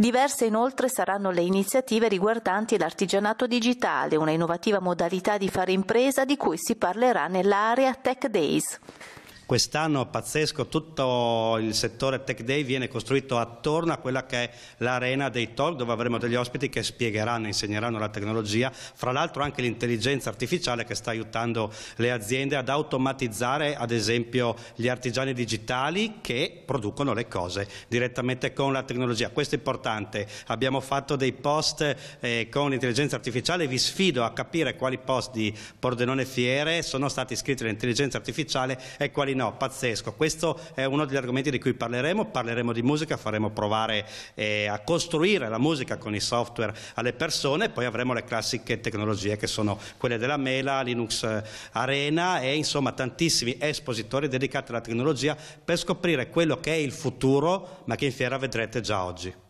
Diverse inoltre saranno le iniziative riguardanti l'artigianato digitale, una innovativa modalità di fare impresa di cui si parlerà nell'area Tech Days. Quest'anno pazzesco, tutto il settore Tech Day viene costruito attorno a quella che è l'arena dei talk dove avremo degli ospiti che spiegheranno, insegneranno la tecnologia, fra l'altro anche l'intelligenza artificiale che sta aiutando le aziende ad automatizzare ad esempio gli artigiani digitali che producono le cose direttamente con la tecnologia. Questo è importante. Abbiamo fatto dei post eh, con l'intelligenza artificiale, vi sfido a capire quali post di Pordenone Fiere sono stati iscritti all'intelligenza artificiale e quali non no, pazzesco. Questo è uno degli argomenti di cui parleremo, parleremo di musica, faremo provare eh, a costruire la musica con i software alle persone, poi avremo le classiche tecnologie che sono quelle della Mela, Linux eh, Arena e insomma tantissimi espositori dedicati alla tecnologia per scoprire quello che è il futuro, ma che in fiera vedrete già oggi.